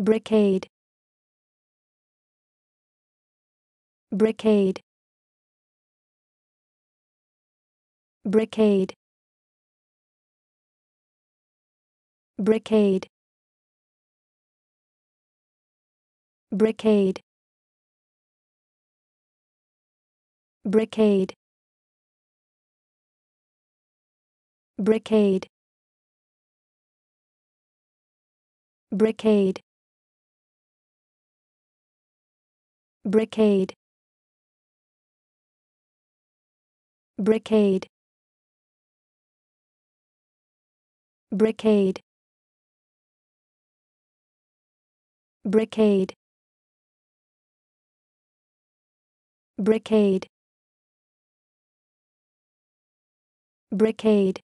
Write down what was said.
Brickade. Brickade. Brickade. Brickade. Brickade. Brickade. Brickade. Brigade Brickade. Brickade. Brickade. Brickade. Brickade. Brigade